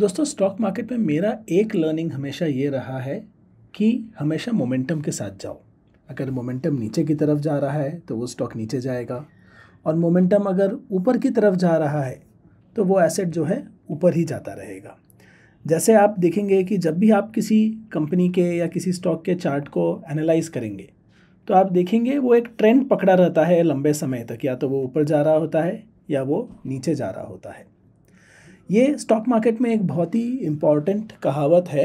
दोस्तों stock market में मेरा एक लर्निंग हमेशा ये रहा है कि हमेशा मोमेंटम के साथ जाओ अगर मोमेंटम नीचे की तरफ जा रहा है तो वो स्टॉक नीचे जाएगा और मोमेंटम अगर ऊपर की तरफ जा रहा है तो वो एसेट जो है ऊपर ही जाता रहेगा जैसे आप देखेंगे कि जब भी आप किसी कंपनी के या किसी स्टॉक के चार्ट को एनालाइज करेंगे तो आप देखेंगे वो एक ट्रेंड पकड़ा रहता है लंबे समय तक या तो वो ऊपर जा रहा होता है या वो नीचे जा रहा होता है ये स्टॉक मार्केट में एक बहुत ही इम्पॉर्टेंट कहावत है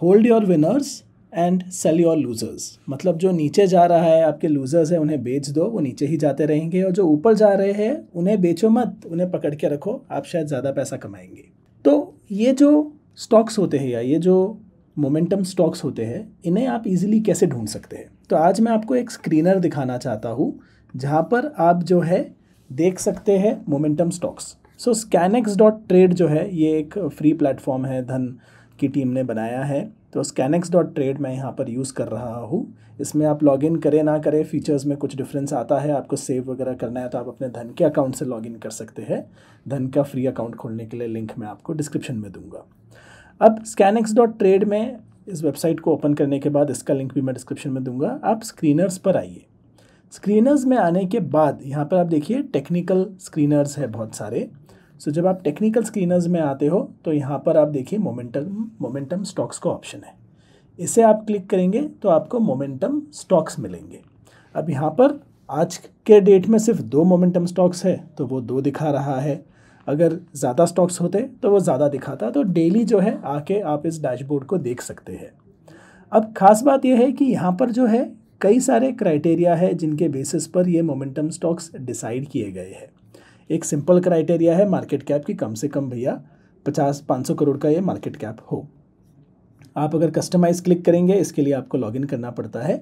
hold your winners and sell your losers मतलब जो नीचे जा रहा है आपके लूज़र्स हैं उन्हें बेच दो वो नीचे ही जाते रहेंगे और जो ऊपर जा रहे हैं उन्हें बेचो मत उन्हें पकड़ के रखो आप शायद ज़्यादा पैसा कमाएंगे तो ये जो स्टॉक्स होते हैं या ये जो मोमेंटम स्टॉक्स होते हैं इन्हें आप इजीली कैसे ढूंढ सकते हैं तो आज मैं आपको एक स्क्रीनर दिखाना चाहता हूँ जहाँ पर आप जो है देख सकते हैं momentum stocks so ScanX dot trade जो है ये एक फ्री प्लेटफॉर्म है धन की टीम ने बनाया है तो स्कैनक्स डॉट ट्रेड मैं यहाँ पर यूज़ कर रहा हूँ इसमें आप लॉग इन करें ना करें फीचर्स में कुछ डिफरेंस आता है आपको सेव वगैरह करना है तो आप अपने धन के अकाउंट से लॉग इन कर सकते हैं धन का फ्री अकाउंट खोलने के लिए लिंक मैं आपको डिस्क्रिप्शन में दूंगा अब स्कैनक्स डॉट ट्रेड में इस वेबसाइट को ओपन करने के बाद इसका लिंक भी मैं डिस्क्रिप्शन में दूंगा आप स्क्रीनर्स पर आइए स्क्रीनर्स में आने के बाद यहाँ पर आप देखिए टेक्निकल स्क्रीनर्स है बहुत सारे सो जब आप टेक्निकल स्क्रीनर्स में आते हो तो यहाँ पर आप देखिए मोमेंटम मोमेंटम स्टॉक्स का ऑप्शन है इसे आप क्लिक करेंगे तो आपको मोमेंटम स्टॉक्स मिलेंगे अब यहाँ पर आज के डेट में सिर्फ दो मोमेंटम स्टॉक्स है तो वो दो दिखा रहा है अगर ज़्यादा स्टॉक्स होते तो वो ज़्यादा दिखाता तो डेली जो है आके आप इस डैशबोर्ड को देख सकते हैं अब खास बात यह है कि यहाँ पर जो है कई सारे क्राइटेरिया है जिनके बेसिस पर ये मोमेंटम स्टॉक्स डिसाइड किए गए हैं एक सिंपल क्राइटेरिया है मार्केट कैप की कम से कम भैया पचास पाँच सौ करोड़ का ये मार्केट कैप हो आप अगर कस्टमाइज़ क्लिक करेंगे इसके लिए आपको लॉगिन करना पड़ता है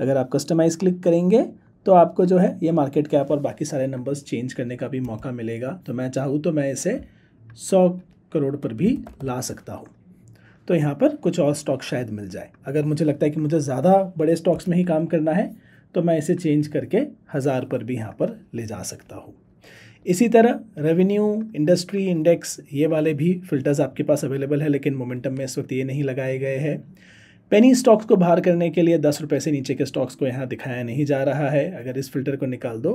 अगर आप कस्टमाइज़ क्लिक करेंगे तो आपको जो है ये मार्केट कैप और बाकी सारे नंबर्स चेंज करने का भी मौका मिलेगा तो मैं चाहूँ तो मैं इसे सौ करोड़ पर भी ला सकता हूँ तो यहाँ पर कुछ और स्टॉक शायद मिल जाए अगर मुझे लगता है कि मुझे ज़्यादा बड़े स्टॉक्स में ही काम करना है तो मैं इसे चेंज करके हज़ार पर भी यहाँ पर ले जा सकता हूँ इसी तरह रेवेन्यू इंडस्ट्री इंडेक्स ये वाले भी फिल्टर्स आपके पास अवेलेबल है लेकिन मोमेंटम में इस वक्त ये नहीं लगाए गए हैं पेनी स्टॉक्स को बाहर करने के लिए दस रुपये से नीचे के स्टॉक्स को यहाँ दिखाया नहीं जा रहा है अगर इस फिल्टर को निकाल दो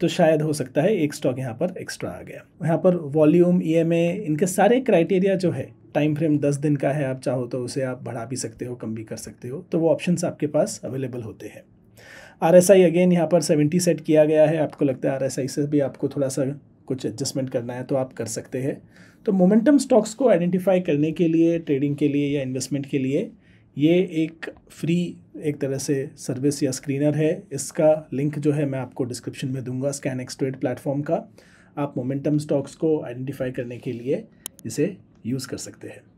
तो शायद हो सकता है एक स्टॉक यहाँ पर एक्स्ट्रा आ गया यहाँ पर वॉल्यूम ई इनके सारे क्राइटेरिया जो है टाइम फ्रेम दस दिन का है आप चाहो तो उसे आप बढ़ा भी सकते हो कम भी कर सकते हो तो वो ऑप्शंस आपके पास अवेलेबल होते हैं आर एस आई अगेन यहाँ पर सेवेंटी सेट किया गया है आपको लगता है आर एस आई से भी आपको थोड़ा सा कुछ एडजस्टमेंट करना है तो आप कर सकते हैं तो मोमेंटम स्टॉक्स को आइडेंटिफाई करने के लिए ट्रेडिंग के लिए या इन्वेस्टमेंट के लिए ये एक फ्री एक तरह से सर्विस या स्क्रीनर है इसका लिंक जो है मैं आपको डिस्क्रिप्शन में दूंगा स्कैन एक्सट्रेड प्लेटफॉर्म का आप मोमेंटम स्टॉक्स को आइडेंटिफाई करने के लिए इसे यूज़ कर सकते हैं